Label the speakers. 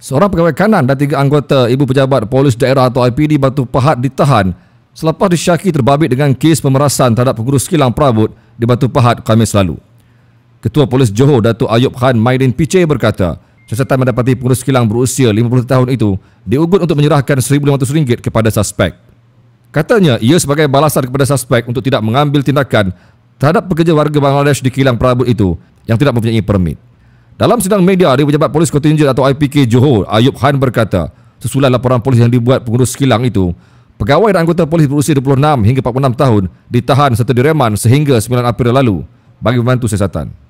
Speaker 1: Seorang pegawai kanan dan tiga anggota ibu pejabat polis daerah atau IPD Batu Pahat ditahan selepas disyaki terbabit dengan kes pemerasan terhadap pengurus kilang perabot di Batu Pahat Khamis lalu. Ketua Polis Johor Datuk Ayub Khan Maidin Piche berkata, siasatan mendapati pengurus kilang berusia 50 tahun itu diugut untuk menyerahkan RM1,500 kepada suspek. Katanya ia sebagai balasan kepada suspek untuk tidak mengambil tindakan terhadap pekerja warga Bangladesh di kilang perabot itu yang tidak mempunyai permit. Dalam sidang media dari pejabat polis Kota Jinjil atau IPK Johor, Ayub Khan berkata, sesulai laporan polis yang dibuat pengurus kilang itu, pegawai dan anggota polis berusia 26 hingga 46 tahun ditahan serta direman sehingga 9 April lalu bagi membantu siasatan.